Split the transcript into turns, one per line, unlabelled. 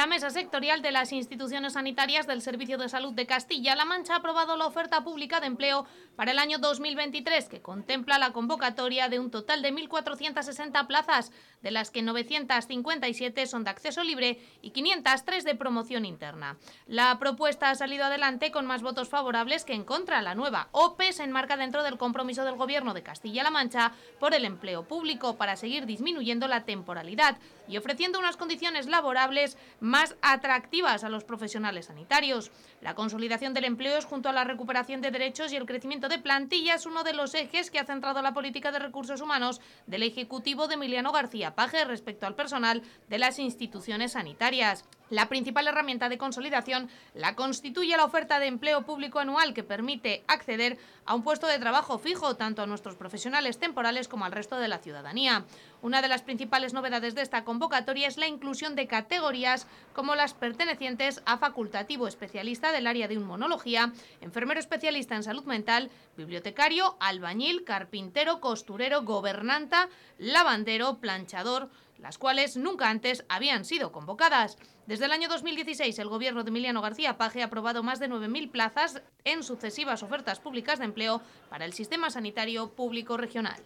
La Mesa Sectorial de las Instituciones Sanitarias del Servicio de Salud de Castilla-La Mancha ha aprobado la oferta pública de empleo para el año 2023, que contempla la convocatoria de un total de 1.460 plazas, de las que 957 son de acceso libre y 503 de promoción interna. La propuesta ha salido adelante con más votos favorables que en contra. La nueva OPE se enmarca dentro del compromiso del Gobierno de Castilla-La Mancha por el empleo público para seguir disminuyendo la temporalidad y ofreciendo unas condiciones laborables más atractivas a los profesionales sanitarios. La consolidación del empleo junto a la recuperación de derechos y el crecimiento de plantillas, uno de los ejes que ha centrado la política de recursos humanos del Ejecutivo de Emiliano García Paje respecto al personal de las instituciones sanitarias. La principal herramienta de consolidación la constituye la oferta de empleo público anual que permite acceder a un puesto de trabajo fijo tanto a nuestros profesionales temporales como al resto de la ciudadanía. Una de las principales novedades de esta convocatoria es la inclusión de categorías como las pertenecientes a facultativo especialista del área de inmunología, enfermero especialista en salud mental, bibliotecario, albañil, carpintero, costurero, gobernanta, lavandero, planchador, las cuales nunca antes habían sido convocadas. Desde el año 2016, el gobierno de Emiliano García Paje ha aprobado más de 9.000 plazas en sucesivas ofertas públicas de empleo para el sistema sanitario público regional.